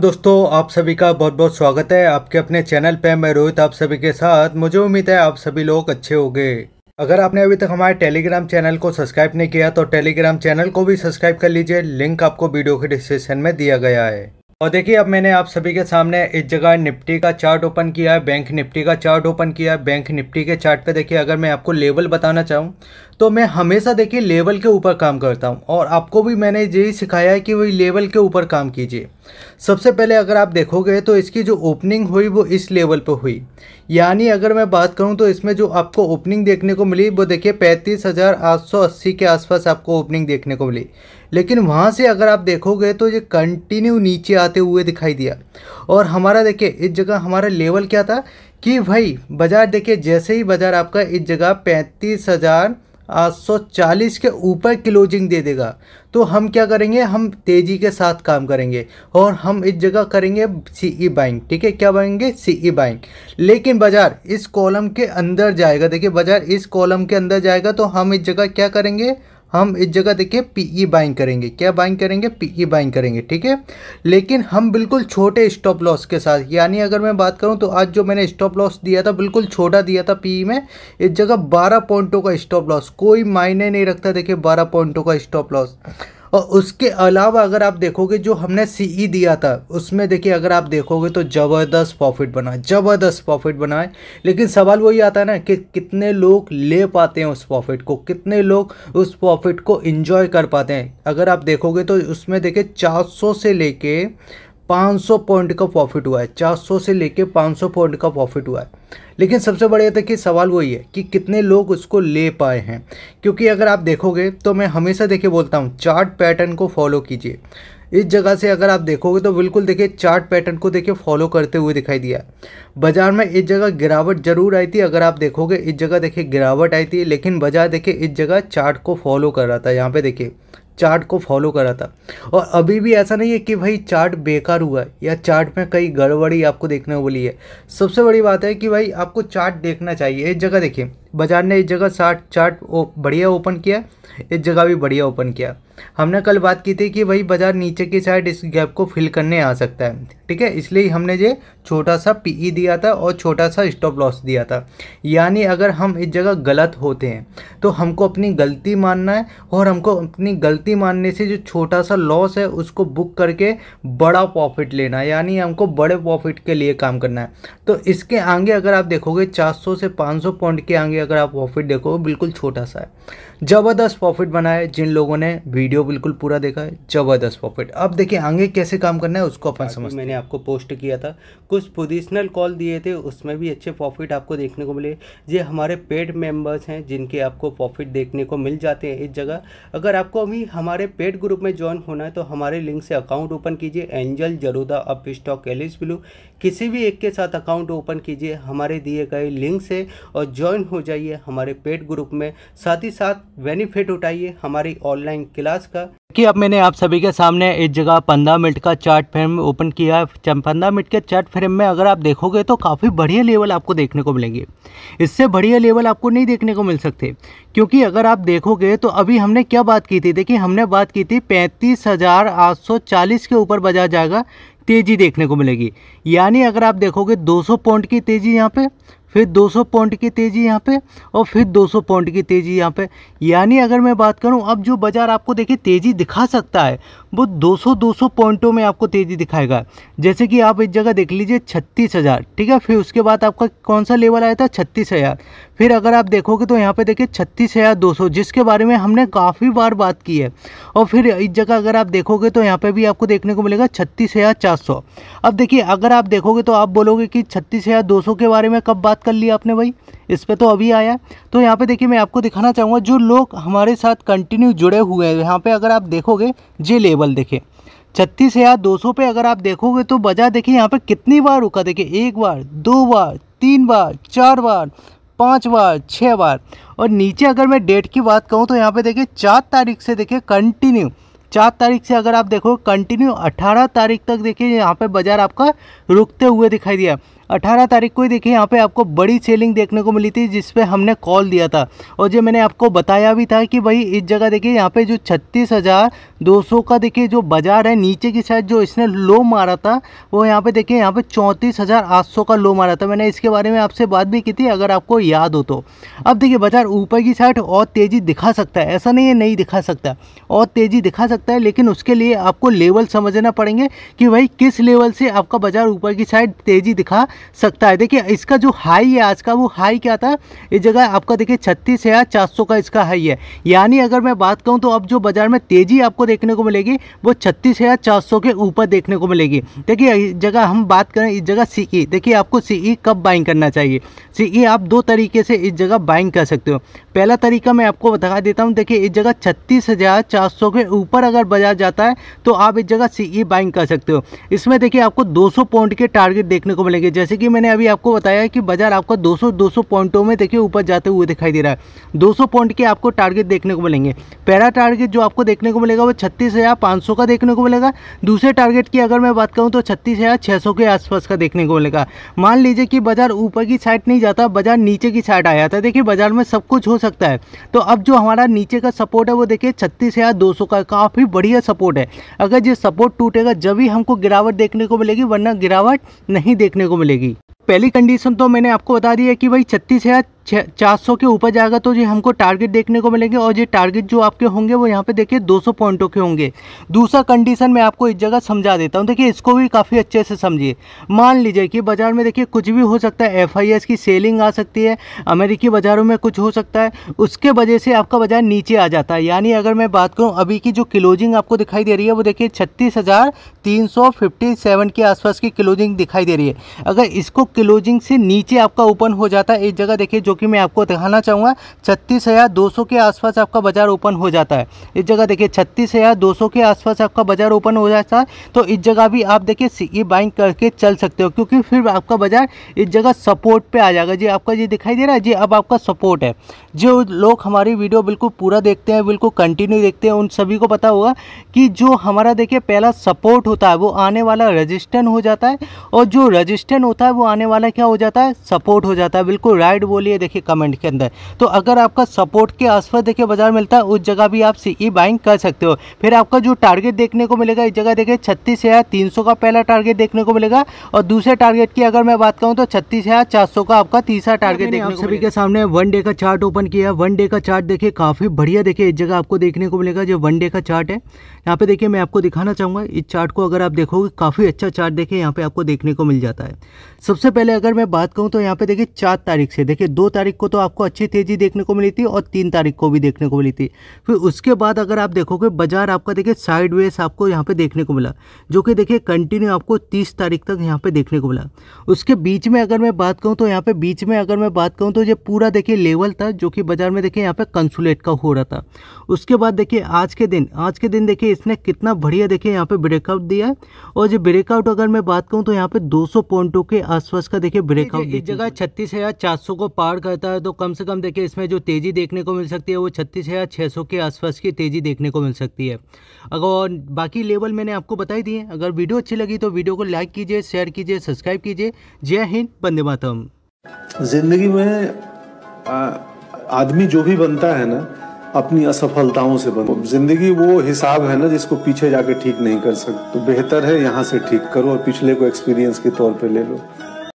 दोस्तों आप सभी का बहुत बहुत स्वागत है आपके अपने चैनल पे मैं रोहित आप सभी के साथ मुझे उम्मीद है आप सभी लोग अच्छे होंगे अगर आपने अभी तक हमारे टेलीग्राम चैनल को सब्सक्राइब नहीं किया तो टेलीग्राम चैनल को भी सब्सक्राइब कर लीजिए लिंक आपको वीडियो के डिस्क्रिप्शन में दिया गया है और देखिए अब मैंने आप सभी के सामने इस जगह निफ्टी का चार्ट ओपन किया है बैंक निफ्टी का चार्ट ओपन किया है बैंक निफ्टी के चार्ट पे देखिए अगर मैं आपको लेवल बताना चाहूँ तो मैं हमेशा देखिए लेवल के ऊपर काम करता हूँ और आपको भी मैंने यही सिखाया है कि वही लेवल के ऊपर काम कीजिए सबसे पहले अगर आप देखोगे तो इसकी जो ओपनिंग हुई वो इस लेवल पर हुई यानी अगर मैं बात करूँ तो इसमें जो आपको ओपनिंग देखने को मिली वो देखिए पैंतीस के आसपास आपको ओपनिंग देखने को मिली लेकिन वहाँ से अगर आप देखोगे तो ये कंटिन्यू नीचे आते हुए दिखाई दिया और हमारा देखिए इस जगह हमारा लेवल क्या था कि भाई बाज़ार देखिए जैसे ही बाज़ार आपका इस जगह पैंतीस हज़ार सौ चालीस के ऊपर क्लोजिंग दे देगा तो हम क्या करेंगे हम तेज़ी के साथ काम करेंगे और हम इस जगह करेंगे सी ई बाइंग ठीक है क्या बनेंगे सी ई बाइंग लेकिन बाज़ार इस कॉलम के अंदर जाएगा देखिए बाज़ार इस कॉलम के अंदर जाएगा तो हम इस जगह क्या करेंगे हम इस जगह देखिए पीई बाइंग e करेंगे क्या बाइंग करेंगे पीई बाइंग e करेंगे ठीक है लेकिन हम बिल्कुल छोटे स्टॉप लॉस के साथ यानी अगर मैं बात करूं तो आज जो मैंने स्टॉप लॉस दिया था बिल्कुल छोटा दिया था पीई e में इस जगह बारह पॉइंटों का स्टॉप लॉस कोई मायने नहीं रखता देखिए बारह पॉइंटों का स्टॉप लॉस और उसके अलावा अगर आप देखोगे जो हमने सी e दिया था उसमें देखिए अगर आप देखोगे तो ज़बरदस्त प्रॉफिट बना ज़बरदस्त प्रॉफिट बना है लेकिन सवाल वही आता है ना कि कितने लोग ले पाते हैं उस प्रॉफिट को कितने लोग उस प्रॉफिट को इन्जॉय कर पाते हैं अगर आप देखोगे तो उसमें देखिए चार से लेके 500 पॉइंट का प्रॉफिट हुआ है 400 से लेके 500 पॉइंट का प्रॉफिट हुआ है लेकिन सबसे बड़े तक कि सवाल वही है कि कितने लोग उसको ले पाए हैं क्योंकि अगर आप देखोगे तो मैं हमेशा देखिए बोलता हूँ चार्ट पैटर्न को फॉलो कीजिए इस जगह से अगर आप देखोगे तो बिल्कुल देखिए चार्ट पैटर्न को देखिए फॉलो करते हुए दिखाई दिया बाजार में इस जगह गिरावट जरूर आई थी अगर आप देखोगे इस जगह देखिए गिरावट आई थी लेकिन बाजार देखिए इस जगह चार्ट को फॉलो कर रहा था यहाँ पे देखिए चार्ट को फॉलो करा था और अभी भी ऐसा नहीं है कि भाई चार्ट बेकार हुआ है या चार्ट में कई गड़बड़ी आपको देखने को मिली है सबसे बड़ी बात है कि भाई आपको चार्ट देखना चाहिए एक जगह देखिए बाजार ने एक जगह चार्ट चार्ट बढ़िया ओपन किया एक जगह भी बढ़िया ओपन किया हमने कल बात की थी कि वही बाज़ार नीचे की साइड इस गैप को फिल करने आ सकता है ठीक है इसलिए हमने ये छोटा सा पीई e दिया था और छोटा सा स्टॉप लॉस दिया था यानी अगर हम इस जगह गलत होते हैं तो हमको अपनी गलती मानना है और हमको अपनी गलती मानने से जो छोटा सा लॉस है उसको बुक करके बड़ा प्रॉफिट लेना है यानी हमको बड़े प्रॉफिट के लिए काम करना है तो इसके आगे अगर आप देखोगे सौ से सौ पॉइंट के आगे अगर आप प्रॉफिट देखोगे बिल्कुल छोटा सा है ज़बरदस्त प्रॉफिट बनाए जिन लोगों ने वीडियो वीडियो बिल्कुल पूरा देखा है ज़बरदस्त प्रॉफिट अब देखिए आगे कैसे काम करना है उसको अपन समझ मैंने आपको पोस्ट किया था कुछ पोजिशनल कॉल दिए थे उसमें भी अच्छे प्रॉफिट आपको देखने को मिले ये हमारे पेड मेम्बर्स हैं जिनके आपको प्रॉफिट देखने को मिल जाते हैं इस जगह अगर आपको अभी हमारे पेड ग्रुप में ज्वाइन होना है तो हमारे लिंक से अकाउंट ओपन कीजिए Angel Zerodha Upstox Alice Blue किसी भी एक के साथ अकाउंट ओपन कीजिए हमारे दिए गए लिंक से और ज्वाइन हो जाइए हमारे पेड ग्रुप में साथ ही साथ बेनिफिट उठाइए हमारी ऑनलाइन क्लास आज का कि अब मैंने आप सभी के सामने एक जगह पंद्रह मिनट का चार्ट फ्रेम ओपन किया है पंद्रह मिनट के चार्ट फ्रेम में अगर आप देखोगे तो काफ़ी बढ़िया लेवल आपको देखने को मिलेंगे इससे बढ़िया लेवल आपको नहीं देखने को मिल सकते क्योंकि अगर आप देखोगे तो अभी हमने क्या बात की थी देखिए हमने बात की थी पैंतीस के ऊपर बजा जाएगा तेज़ी देखने को मिलेगी यानी अगर आप देखोगे 200 पॉइंट की तेज़ी यहाँ पे फिर 200 पॉइंट की तेज़ी यहाँ पे और फिर 200 पॉइंट की तेज़ी यहाँ पे यानी अगर मैं बात करूँ अब जो बाज़ार आपको देखिए तेज़ी दिखा सकता है वो 200 200 पॉइंटों में आपको तेज़ी दिखाएगा जैसे कि आप एक जगह देख लीजिए छत्तीस हज़ार ठीक है फिर उसके बाद आपका कौन सा लेवल आया था छत्तीस हज़ार फिर अगर आप देखोगे तो यहाँ पर देखिए छत्तीस हज़ार दो सौ जिसके बारे में हमने काफ़ी बार बात की है और फिर इस जगह अगर आप देखोगे तो यहाँ पर भी आपको देखने को मिलेगा छत्तीस हज़ार चार सौ अब देखिए अगर आप देखोगे तो आप बोलोगे कि छत्तीस हज़ार दो सौ के बारे में कब बात कर लिया आपने भाई इस पर तो अभी आया तो यहाँ पे देखिए मैं आपको दिखाना चाहूँगा जो लोग हमारे साथ कंटिन्यू जुड़े हुए हैं यहाँ पे अगर आप देखोगे जे लेवल देखें छत्तीस हज़ार दो सौ पे अगर आप देखोगे तो बजा देखिए यहाँ पे कितनी बार रुका देखिए एक बार दो बार तीन बार चार बार पाँच बार छः बार और नीचे अगर मैं डेट की बात कहूँ तो यहाँ पर देखिए चार तारीख से देखिए कंटिन्यू चार तारीख से अगर आप देखो कंटिन्यू अट्ठारह तारीख तक देखिए यहाँ पे बाज़ार आपका रुकते हुए दिखाई दिया 18 तारीख को ही देखिए यहाँ पे आपको बड़ी सेलिंग देखने को मिली थी जिस पे हमने कॉल दिया था और जो मैंने आपको बताया भी था कि भाई इस जगह देखिए यहाँ पे जो छत्तीस हज़ार दो सौ का देखिए जो बाज़ार है नीचे की साइड जो इसने लो मारा था वो यहाँ पे देखिए यहाँ पे चौंतीस हज़ार आठ सौ का लो मारा था मैंने इसके बारे में आपसे बात भी की थी अगर आपको याद हो तो अब देखिए बाज़ार ऊपर की साइड और तेज़ी दिखा सकता है ऐसा नहीं है नहीं दिखा सकता और तेज़ी दिखा सकता है लेकिन उसके लिए आपको लेवल समझना पड़ेंगे कि भाई किस लेवल से आपका बाज़ार ऊपर की साइड तेज़ी दिखा सकता है देखिए इसका जो हाई है आज का वो हाई क्या था इस जगह आपका देखिए छत्तीस हज़ार चार सौ का इसका हाई है यानी अगर मैं बात करूं तो अब जो बाजार में तेज़ी आपको देखने को मिलेगी वो छत्तीस हज़ार चार सौ के ऊपर देखने को मिलेगी देखिए इस जगह हम बात करें इस जगह सी e, देखिए आपको सी e कब बाइंग करना चाहिए सी e आप दो तरीके से इस जगह बाइंग कर सकते हो पहला तरीका मैं आपको बता देता हूँ देखिए इस जगह छत्तीस हज़ार चार सौ के ऊपर अगर बाजार जाता है तो आप इस जगह सी बाइंग कर सकते हो इसमें देखिए आपको सौ पॉइंट के टारगेट देखने को मिलेंगे जैसे जैसे कि मैंने अभी आपको बताया है कि बाजार आपका 200 200 पॉइंटों में देखिए ऊपर जाते हुए दिखाई दे रहा है 200 पॉइंट के आपको टारगेट देखने को मिलेंगे पहला टारगेट जो आपको देखने को मिलेगा वो छत्तीस हजार का देखने को मिलेगा दूसरे टारगेट की अगर मैं बात करूँ तो छत्तीस हजार के आसपास का देखने को मिलेगा मान लीजिए कि बाजार ऊपर की साइड नहीं जाता बाजार नीचे की साइड आ जाता है देखिए बाजार में सब कुछ हो सकता है तो अब जो हमारा नीचे का सपोर्ट है वो देखिए छत्तीस का काफ़ी बढ़िया सपोर्ट है अगर ये सपोर्ट टूटेगा जब भी हमको गिरावट देखने को मिलेगी वरना गिरावट नहीं देखने को मिलेगी मिलेगी पहली कंडीशन तो मैंने आपको बता दी है कि भाई छत्तीस हज़ार चार सौ के ऊपर जाएगा तो ये हमको टारगेट देखने को मिलेंगे और ये टारगेट जो आपके होंगे वो यहाँ पे देखिए 200 पॉइंटों के होंगे दूसरा कंडीशन मैं आपको इस जगह समझा देता हूँ देखिए इसको भी काफ़ी अच्छे से समझिए मान लीजिए कि बाज़ार में देखिए कुछ भी हो सकता है एफ की सेलिंग आ सकती है अमेरिकी बाज़ारों में कुछ हो सकता है उसके वजह से आपका बाज़ार नीचे आ जाता है यानी अगर मैं बात करूँ अभी की जो क्लोजिंग आपको दिखाई दे रही है वो देखिए छत्तीस के आसपास की क्लोजिंग दिखाई दे रही है अगर इसको क्लोजिंग से नीचे आपका ओपन हो जाता है इस जगह देखिए जो कि मैं आपको दिखाना चाहूँगा छत्तीस हज़ार दो सौ के आसपास आपका बाज़ार ओपन हो जाता है इस जगह देखिए छत्तीस हज़ार दो सौ के आसपास आपका बाज़ार ओपन हो जाता है तो इस जगह भी आप देखिए ये बाइंग करके चल सकते हो क्योंकि फिर आपका बाज़ार इस जगह सपोर्ट पर आ जाएगा जी आपका ये दिखाई दे रहा है जी अब आपका सपोर्ट है जो लोग हमारी वीडियो बिल्कुल पूरा देखते हैं बिल्कुल कंटिन्यू देखते हैं उन सभी को पता होगा कि जो हमारा देखिए पहला सपोर्ट होता है वो आने वाला रजिस्टेंट हो जाता है और जो रजिस्टेंट होता है वो आने वाला क्या हो जाता है सपोर्ट हो जाता है बिल्कुल राइट बोलिए है देखिए कमेंट के अंदर तो अगर आपका सपोर्ट के आसपास देखिए बाजार मिलता है उस जगह भी आप सीई बाइंग e कर सकते हो फिर आपका जो टारगेट देखने को मिलेगा इस जगह देखिए छत्तीस हज़ार तीन सौ का पहला टारगेट देखने को मिलेगा और दूसरे टारगेट की अगर मैं बात करूँ तो छत्तीस हज़ार चार सौ का आपका तीसरा टारगेट देखने को सभी के सामने वन डे का चार्ट ओपन किया वन डे का चार्ट देखिए काफ़ी बढ़िया देखिए इस जगह आपको देखने को मिलेगा जो वन डे का चार्ट है यहाँ पे देखिए मैं आपको दिखाना चाहूंगा इस चार्ट को अगर आप देखोगे काफ़ी अच्छा चार्ट देखिए यहाँ पे आपको देखने को मिल जाता है सबसे पहले अगर मैं बात करूँ तो यहाँ पे देखिए चार तारीख से देखिए दो तारीख को तो आपको अच्छी तेज़ी देखने को मिली थी और तीन तारीख को भी देखने को मिली थी फिर उसके बाद अगर आप देखोगे बाजार आपका देखिए साइड आपको यहाँ पर देखने को मिला जो कि देखिए कंटिन्यू आपको तीस तारीख तक यहाँ पर देखने को मिला उसके बीच में अगर मैं बात कहूँ तो यहाँ पर बीच में अगर मैं बात कहूँ तो ये पूरा देखिए लेवल था जो कि बाजार में देखिए यहाँ पर कंसुलेट का हो रहा था उसके बाद देखिए आज के दिन आज के दिन देखिए इसने कितना बढ़िया देखिए यहाँ पे ब्रेकआउट दिया और जो ब्रेकआउट अगर मैं बात कहूँ तो यहाँ पे 200 पॉइंटों के आसपास का देखिए ब्रेकआउट जगह छत्तीस हज़ार चार सौ को पार विस्तार करता है तो कम से कम देखिए इसमें जो तेज़ी देखने को मिल सकती है वो छत्तीस हज़ार छः सौ के आसपास की तेज़ी देखने को मिल सकती है अगर बाकी लेवल मैंने आपको बताई दिए अगर वीडियो अच्छी लगी तो वीडियो को लाइक कीजिए शेयर कीजिए सब्सक्राइब कीजिए जय हिंद बंदे मातम जिंदगी में आदमी जो भी बनता है ना अपनी असफलताओं से बनो जिंदगी वो हिसाब है ना जिसको पीछे जाके ठीक नहीं कर सकते तो बेहतर है यहाँ से ठीक करो और पिछले को एक्सपीरियंस के तौर पे ले लो